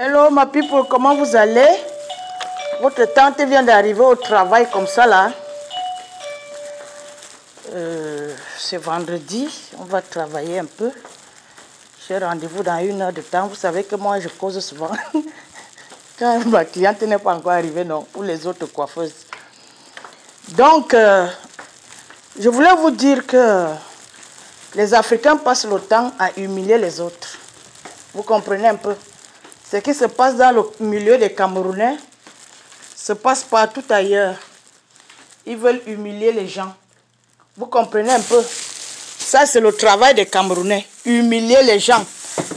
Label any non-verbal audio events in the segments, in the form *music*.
Hello ma people, comment vous allez Votre tante vient d'arriver au travail comme ça là. Euh, c'est vendredi, on va travailler un peu. J'ai rendez-vous dans une heure de temps. Vous savez que moi je cause souvent. *laughs* Quand ma cliente n'est pas encore arrivée, non, ou les autres coiffeuses. Donc, euh, je voulais vous dire que les Africains passent le temps à humilier les autres. Vous comprenez un peu ce qui se passe dans le milieu des Camerounais se passe partout ailleurs. Ils veulent humilier les gens. Vous comprenez un peu Ça, c'est le travail des Camerounais. Humilier les gens.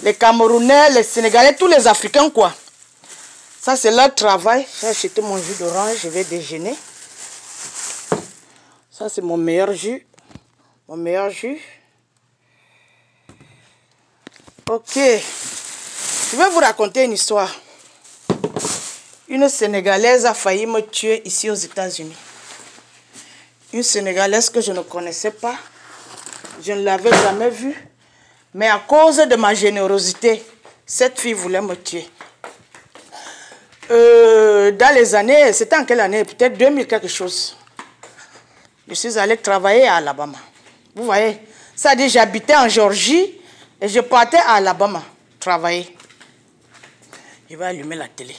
Les Camerounais, les Sénégalais, tous les Africains, quoi. Ça, c'est leur travail. J'ai acheté mon jus d'orange, je vais déjeuner. Ça, c'est mon meilleur jus. Mon meilleur jus. Ok. Je vais vous raconter une histoire. Une Sénégalaise a failli me tuer ici aux États-Unis. Une Sénégalaise que je ne connaissais pas. Je ne l'avais jamais vue. Mais à cause de ma générosité, cette fille voulait me tuer. Euh, dans les années, c'était en quelle année Peut-être 2000 quelque chose. Je suis allée travailler à Alabama. Vous voyez Ça dit, j'habitais en Georgie et je partais à Alabama travailler il va allumer la télé.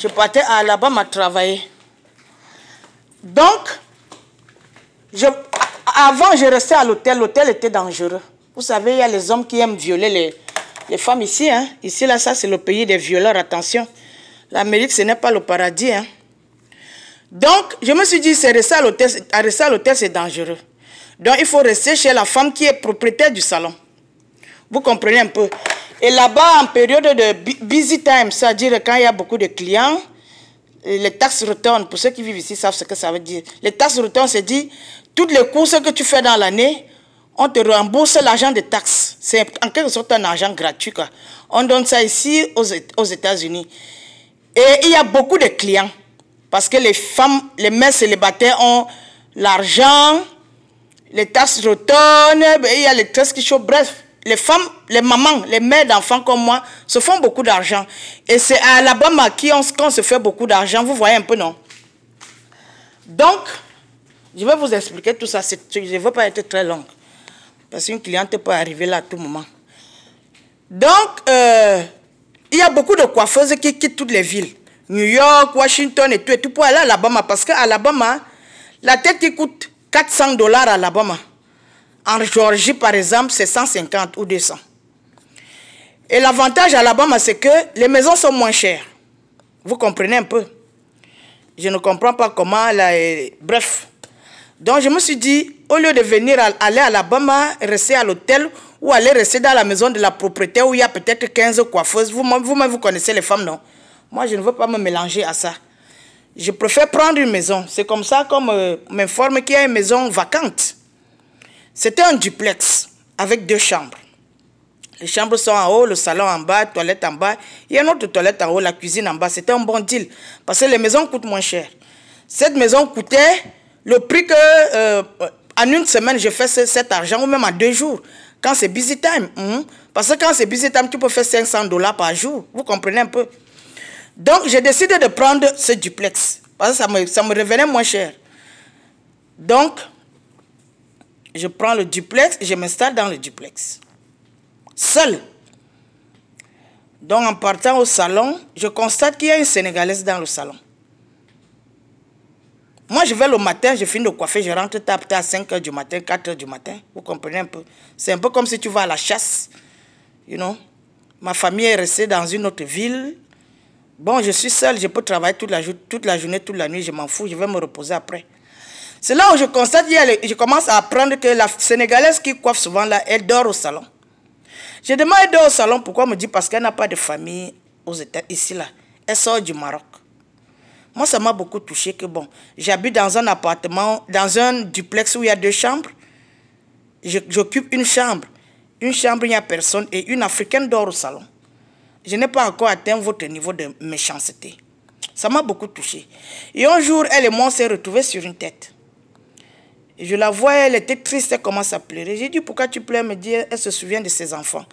Je partais à Alabama travailler. Donc, je, avant, je restais à l'hôtel. L'hôtel était dangereux. Vous savez, il y a les hommes qui aiment violer les, femmes ici. Hein. Ici, là, ça, c'est le pays des violeurs. Attention, l'Amérique, ce n'est pas le paradis. Hein. Donc, je me suis dit, c'est rester à l'hôtel, c'est dangereux. Donc, il faut rester chez la femme qui est propriétaire du salon. Vous comprenez un peu et là-bas, en période de busy time, c'est-à-dire quand il y a beaucoup de clients, euh, les taxes retournent. Pour ceux qui vivent ici, savent ce que ça veut dire. Les taxes retournent, c'est dit toutes les courses que tu fais dans l'année, on te rembourse l'argent des taxes. C'est en quelque sorte un argent gratuit. On donne ça ici aux États-Unis. Et il y a beaucoup de clients. Parce que les femmes, les mères célibataires ont l'argent, les taxes retournent, il y a les tresses qui chauffent, bref les femmes, les mamans, les mères d'enfants comme moi, se font beaucoup d'argent. Et c'est à Alabama qu'on se fait beaucoup d'argent. Vous voyez un peu, non Donc, je vais vous expliquer tout ça. Je ne veux pas être très longue. Parce qu'une cliente peut arriver là à tout moment. Donc, euh, il y a beaucoup de coiffeuses qui quittent toutes les villes. New York, Washington et tout, et tout pour aller à Alabama. Parce qu'à Alabama, la tête coûte 400 dollars à Alabama. En Géorgie, par exemple, c'est 150 ou 200. Et l'avantage à bama c'est que les maisons sont moins chères. Vous comprenez un peu Je ne comprends pas comment... Euh, bref. Donc, je me suis dit, au lieu de venir aller à Alabama, rester à l'hôtel ou aller rester dans la maison de la propriété où il y a peut-être 15 coiffeuses, vous-même, vous, vous connaissez les femmes, non Moi, je ne veux pas me mélanger à ça. Je préfère prendre une maison. C'est comme ça qu'on m'informe qu'il y a une maison vacante. C'était un duplex avec deux chambres. Les chambres sont en haut, le salon en bas, toilette en bas. Il y a une autre toilette en haut, la cuisine en bas. C'était un bon deal parce que les maisons coûtent moins cher. Cette maison coûtait le prix que euh, en une semaine je fais cet argent ou même en deux jours quand c'est busy time. Hum, parce que quand c'est busy time, tu peux faire 500 dollars par jour. Vous comprenez un peu. Donc, j'ai décidé de prendre ce duplex. Parce que ça me, ça me revenait moins cher. Donc, je prends le duplex, je m'installe dans le duplex. Seul. Donc en partant au salon, je constate qu'il y a une Sénégalaise dans le salon. Moi, je vais le matin, je finis de coiffer, je rentre à 5 h du matin, 4 h du matin. Vous comprenez un peu C'est un peu comme si tu vas à la chasse. You know Ma famille est restée dans une autre ville. Bon, je suis seule, je peux travailler toute la, toute la journée, toute la nuit, je m'en fous, je vais me reposer après. C'est là où je constate, je commence à apprendre que la Sénégalaise qui coiffe souvent là, elle dort au salon. Je demande, elle dort au salon, pourquoi me dit Parce qu'elle n'a pas de famille aux États, ici là. Elle sort du Maroc. Moi, ça m'a beaucoup touché que bon, j'habite dans un appartement, dans un duplex où il y a deux chambres. J'occupe une chambre. Une chambre, il n'y a personne et une Africaine dort au salon. Je n'ai pas encore atteint votre niveau de méchanceté. Ça m'a beaucoup touché. Et un jour, elle et moi, on s'est retrouvés sur une tête. Je la vois, elle était triste, elle commence à pleurer. J'ai dit, pourquoi tu pleures Elle me dit, elle se souvient de ses enfants.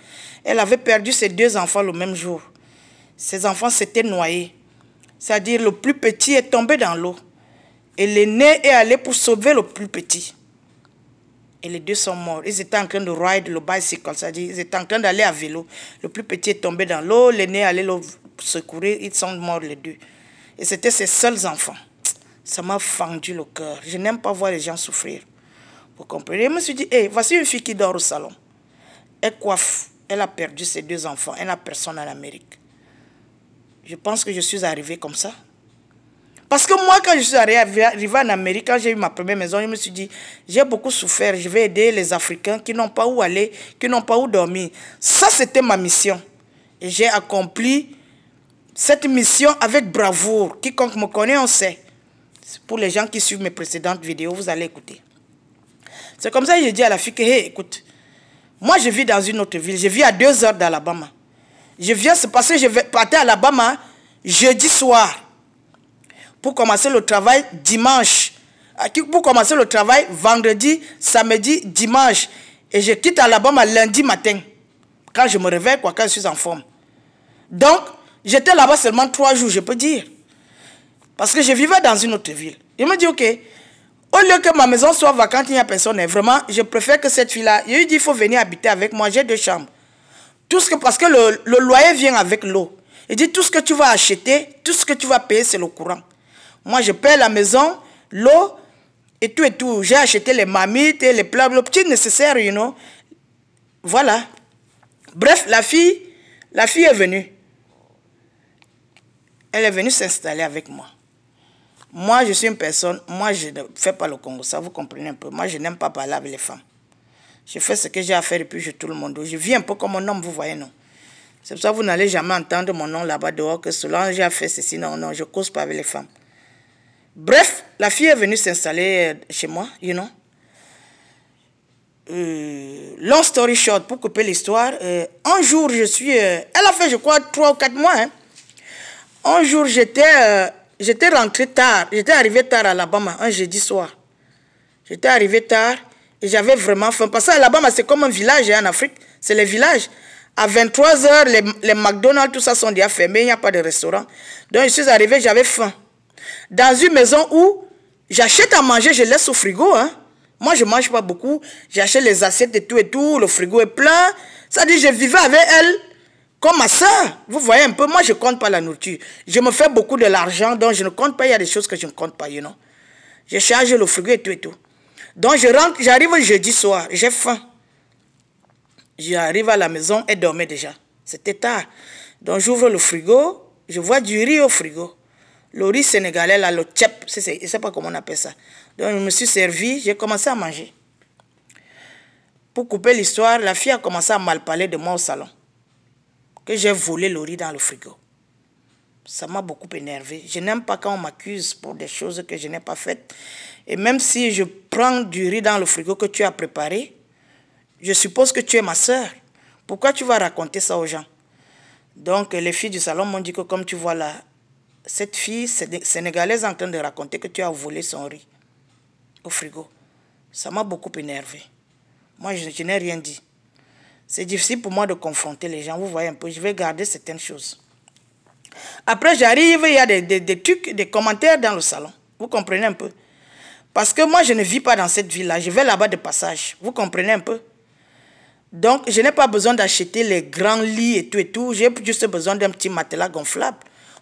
Elle avait perdu ses deux enfants le même jour. Ses enfants s'étaient noyés. C'est-à-dire, le plus petit est tombé dans l'eau. Et l'aîné est allé pour sauver le plus petit. Et les deux sont morts. Ils étaient en train de ride le bicycle, c'est-à-dire, ils étaient en train d'aller à vélo. Le plus petit est tombé dans l'eau, l'aîné est allé le secourir, ils sont morts les deux. Et c'était ses seuls enfants ça m'a fendu le cœur. Je n'aime pas voir les gens souffrir. Vous comprenez Je me suis dit, hé, voici une fille qui dort au salon. Elle coiffe. Elle a perdu ses deux enfants. Elle n'a personne en Amérique. Je pense que je suis arrivée comme ça. Parce que moi, quand je suis arrivée en Amérique, quand j'ai eu ma première maison, je me suis dit, j'ai beaucoup souffert, je vais aider les Africains qui n'ont pas où aller, qui n'ont pas où dormir. Ça, c'était ma mission. Et j'ai accompli cette mission avec bravoure. Quiconque me connaît, on sait. Pour les gens qui suivent mes précédentes vidéos, vous allez écouter. C'est comme ça que j'ai dit à la fille que, écoute, moi je vis dans une autre ville, je vis à deux heures d'Alabama. Je viens parce que je vais partir à Alabama jeudi soir pour commencer le travail dimanche. Pour commencer le travail vendredi, samedi, dimanche. Et je quitte Alabama lundi matin. Quand je me réveille, quoi, quand je suis en forme. Donc, j'étais là-bas seulement trois jours, je peux dire. Parce que je vivais dans une autre ville. Il me dit, ok, au lieu que ma maison soit vacante, il n'y a personne. vraiment, je préfère que cette fille-là, il lui dit, il faut venir habiter avec moi, j'ai deux chambres. Tout ce que, parce que le, loyer vient avec l'eau. Il dit, tout ce que tu vas acheter, tout ce que tu vas payer, c'est le courant. Moi, je paie la maison, l'eau, et tout et tout. J'ai acheté les mamites et les plats, le petit nécessaire, you know. Voilà. Bref, la fille, la fille est venue. Elle est venue s'installer avec moi. Moi, je suis une personne, moi, je ne fais pas le Congo, ça vous comprenez un peu. Moi, je n'aime pas parler avec les femmes. Je fais ce que j'ai à faire et puis je tout le monde. Je vis un peu comme un homme, vous voyez, non C'est pour ça que vous n'allez jamais entendre mon nom là-bas dehors, que cela, j'ai fait ceci, non, non, je cause pas avec les femmes. Bref, la fille est venue s'installer euh, chez moi, you know. Euh, long story short, pour couper l'histoire, euh, un jour je suis... elle a fait, je crois, trois ou quatre mois. Hein. Un jour j'étais J'étais rentré tard. J'étais arrivé tard à Alabama, un jeudi soir. J'étais arrivé tard et j'avais vraiment faim. Parce que Alabama, c'est comme un village hein, en Afrique. C'est les villages. À 23h, les, McDonald's, tout ça sont déjà fermés. Il n'y a pas de restaurant. Donc, je suis arrivé, j'avais faim. Dans une maison où j'achète à manger, je laisse au frigo. Hein. Moi, je ne mange pas beaucoup. J'achète les assiettes et tout et tout. Le frigo est plein. Ça dit, je vivais avec elle comme ma soeur, vous voyez un peu, moi je compte pas la nourriture. Je me fais beaucoup de l'argent, donc je ne compte pas, il y a des choses que je ne compte pas, you know. Je charge le frigo et tout et tout. Donc je rentre, j'arrive jeudi soir, j'ai faim. J'arrive à la maison, et dormais déjà. C'était tard. Donc j'ouvre le frigo, je vois du riz au frigo. Le riz sénégalais, là, le tchep, je ne sais pas comment on appelle ça. Donc je me suis servi, j'ai commencé à manger. Pour couper l'histoire, la fille a commencé à mal parler de moi au salon que j'ai volé le riz dans le frigo. Ça m'a beaucoup énervé. Je n'aime pas quand on m'accuse pour des choses que je n'ai pas faites. Et même si je prends du riz dans le frigo que tu as préparé, je suppose que tu es ma sœur. Pourquoi tu vas raconter ça aux gens Donc les filles du salon m'ont dit que comme tu vois là, cette fille sénégalaise est en train de raconter que tu as volé son riz au frigo. Ça m'a beaucoup énervé. Moi, je, je n'ai rien dit. C'est difficile pour moi de confronter les gens. Vous voyez un peu, je vais garder certaines choses. Après, j'arrive, il y a des, trucs, des commentaires dans le salon. Vous comprenez un peu Parce que moi, je ne vis pas dans cette ville-là. Je vais là-bas de passage. Vous comprenez un peu Donc, je n'ai pas besoin d'acheter les grands lits et tout et tout. J'ai juste besoin d'un petit matelas gonflable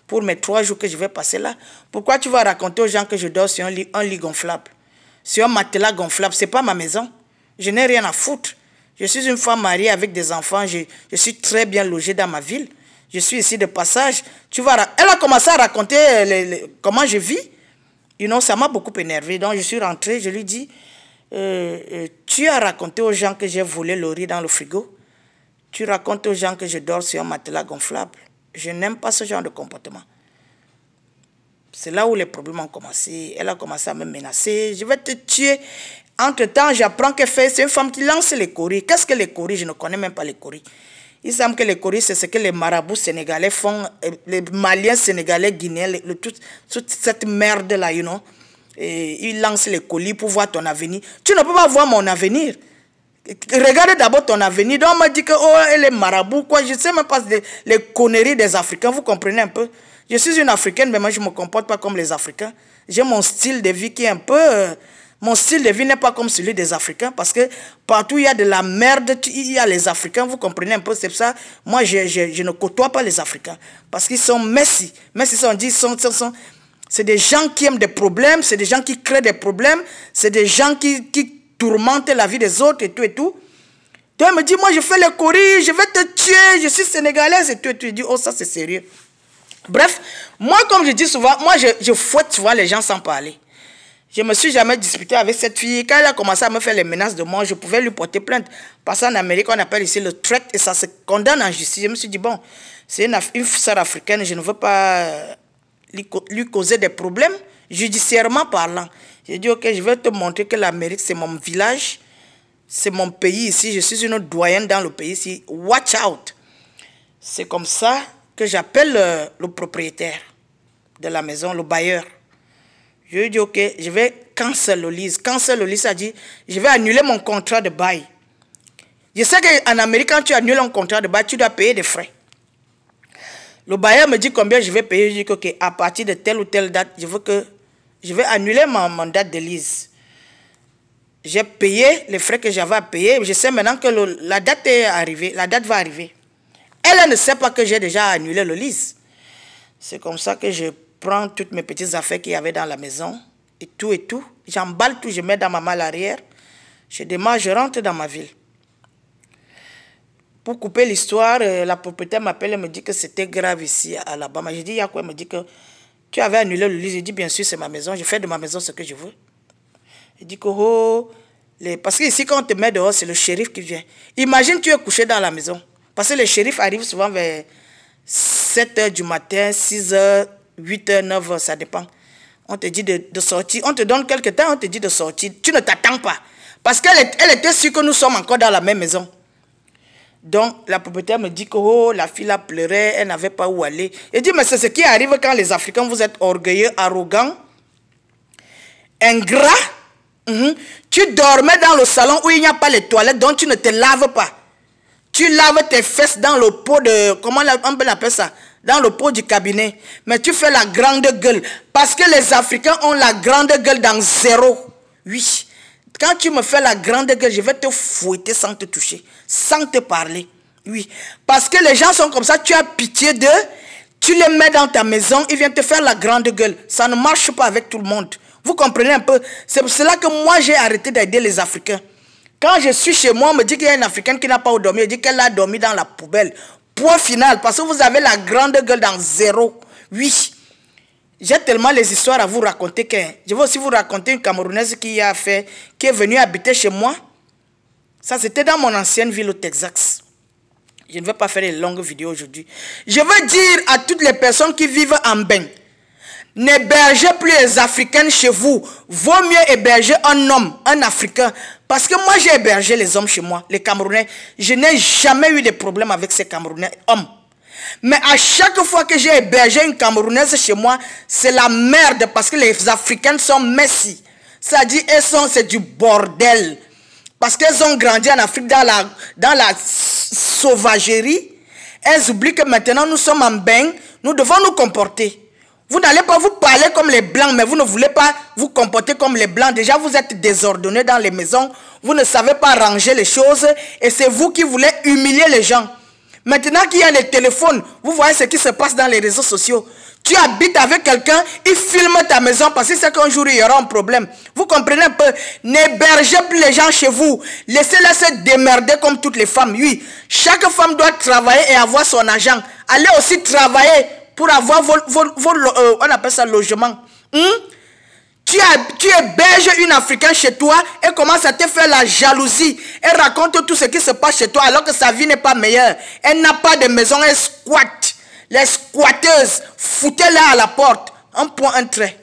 pour mes trois jours que je vais passer là. Pourquoi tu vas raconter aux gens que je dors sur un lit, lit gonflable Sur un matelas gonflable, c'est pas ma maison. Je n'ai rien à foutre. Je suis une femme mariée avec des enfants. Je, suis très bien logée dans ma ville. Je suis ici de passage. Tu vois, elle a commencé à raconter euh, comment je vis. You ça m'a beaucoup énervé. Donc, je suis rentrée. Je lui dis euh, euh, Tu as raconté aux gens que j'ai volé le riz dans le frigo. Tu racontes aux gens que je dors sur un matelas gonflable. Je n'aime pas ce genre de comportement. C'est là où les problèmes ont commencé. Elle a commencé à me menacer. Je vais te tuer. Entre-temps, j'apprends que c'est une femme qui lance les coris. Qu'est-ce que les coris Je ne connais même pas les coris. Il semble que les coris, c'est ce que les marabouts sénégalais font, euh, les maliens sénégalais, guinéens, toute cette merde-là, you know. Et ils lancent les colis pour voir ton avenir. Tu ne peux pas voir mon avenir. Regarde d'abord ton avenir. Donc, on m'a dit que, oh, les marabouts, quoi, je ne sais même pas les conneries des Africains, vous comprenez un peu. Je suis une Africaine, mais moi, je ne me comporte pas comme les Africains. J'ai mon style de vie qui est un peu... Euh, mon style de vie n'est pas comme celui des Africains parce que partout il y a de la merde, il y a les Africains, vous comprenez un peu, c'est ça. Moi, je, ne côtoie pas les Africains parce qu'ils sont messi. Messi, on dit, sont, sont, c'est des gens qui aiment des problèmes, c'est des gens qui créent des problèmes, c'est des gens qui, tourmentent la vie des autres et tout et tout. Toi, me dit, moi, je fais le courrier, je vais te tuer, je suis sénégalaise et tout et tout. Il oh, ça, c'est sérieux. Bref, moi, comme je dis souvent, moi, je, je fouette souvent les gens sans parler. Je me suis jamais disputé avec cette fille. Quand elle a commencé à me faire les menaces de mort, je pouvais lui porter plainte. Parce qu'en Amérique, on appelle ici le threat et ça se condamne en justice. Je me suis dit, bon, c'est une, une africaine, je ne veux pas lui causer des problèmes, judiciairement parlant. J'ai dit, ok, je vais te montrer que l'Amérique, c'est mon village, c'est mon pays ici, je suis une doyenne dans le pays ici. Watch out. C'est comme ça, que j'appelle euh, le, propriétaire de la maison, le bailleur. Je lui dis, OK, je vais cancel le lease. Cancel le lease, ça dit, je vais annuler mon contrat de bail. Je sais qu'en Amérique, quand tu annules un contrat de bail, tu dois payer des frais. Le bailleur me dit combien je vais payer. Je dis, OK, à partir de telle ou telle date, je veux que je vais annuler mon mandat de lease. J'ai payé les frais que j'avais à payer. Je sais maintenant que la date est arrivée. La date va arriver. Elle ne sait pas que j'ai déjà annulé le lice. C'est comme ça que je prends toutes mes petites affaires qu'il y avait dans la maison et tout et tout. J'emballe tout, je mets dans ma malle arrière. Je démarre, je rentre dans ma ville. Pour couper l'histoire, euh, la propriétaire m'appelle et me dit que c'était grave ici à Alabama. Je dis, il y a quoi Elle me dit que tu avais annulé le lit. Je dis, bien sûr, c'est ma maison. Je fais de ma maison ce que je veux. Je dis, que, oh, les... parce qu'ici, quand on te met dehors, c'est le shérif qui vient. Imagine, tu es couché dans la maison. Parce que les shérifs arrivent souvent vers 7h du matin, 6h, 8h, 9h, ça dépend. On te dit de, sortir, on te donne quelques temps, on te dit de sortir. Tu ne t'attends pas. Parce qu'elle était sûre que nous sommes encore dans la même maison. Donc, la propriétaire me dit que oh, la fille a pleuré, elle n'avait pas où aller. Elle dit, mais c'est ce qui arrive quand les Africains, vous êtes orgueilleux, arrogants, ingrats. Mhm. Tu dormais dans le salon où il n'y a pas les toilettes, donc tu ne te laves pas. Tu laves tes fesses dans le pot de... Comment on peut ça Dans le pot du cabinet. Mais tu fais la grande gueule. Parce que les Africains ont la grande gueule dans zéro. Oui. Quand tu me fais la grande gueule, je vais te fouetter sans te toucher. Sans te parler. Oui. Parce que les gens sont comme ça. Tu as pitié d'eux. Tu les mets dans ta maison. Ils viennent te faire la grande gueule. Ça ne marche pas avec tout le monde. Vous comprenez un peu C'est pour cela que moi, j'ai arrêté d'aider les Africains. Quand je suis chez moi, on me dit qu'il y a une Africaine qui n'a pas dormi. Je dis qu'elle a dormi dans la poubelle. Point final. Parce que vous avez la grande gueule dans zéro. Oui. J'ai tellement les histoires à vous raconter que je vais aussi vous raconter une Camerounaise qui est venue habiter chez moi. Ça, c'était dans mon ancienne ville au Texas. Je ne vais pas faire une longue vidéo aujourd'hui. Je veux dire à toutes les personnes qui vivent en bain, N'hébergez plus les Africaines chez vous. Vaut mieux héberger un homme, un Africain. Parce que moi, j'ai hébergé les hommes chez moi, les Camerounais. Je n'ai jamais eu de problème avec ces Camerounais hommes. Mais à chaque fois que j'ai hébergé une Camerounaise chez moi, c'est la merde parce que les Africaines sont messies. C'est-à-dire, elles sont, c'est du bordel. Parce qu'elles ont grandi en Afrique dans la, dans la sauvagerie. Elles oublient que maintenant, nous sommes en bain. Nous devons nous comporter. Vous n'allez pas vous parler comme les blancs, mais vous ne voulez pas vous comporter comme les blancs. Déjà, vous êtes désordonné dans les maisons. Vous ne savez pas ranger les choses. Et c'est vous qui voulez humilier les gens. Maintenant qu'il y a les téléphones, vous voyez ce qui se passe dans les réseaux sociaux. Tu habites avec quelqu'un, il filme ta maison parce que c'est qu'un jour il y aura un problème. Vous comprenez un peu N'hébergez plus les gens chez vous. Laissez-les se démerder comme toutes les femmes. Oui, chaque femme doit travailler et avoir son agent. Allez aussi travailler pour avoir vos, euh, on appelle ça logement. Hmm? Tu, as, tu héberges une Africaine chez toi et commence à te faire la jalousie. Elle raconte tout ce qui se passe chez toi alors que sa vie n'est pas meilleure. Elle n'a pas de maison, elle squatte. Les squatteuses, foutez-la à la porte. Un point, un trait.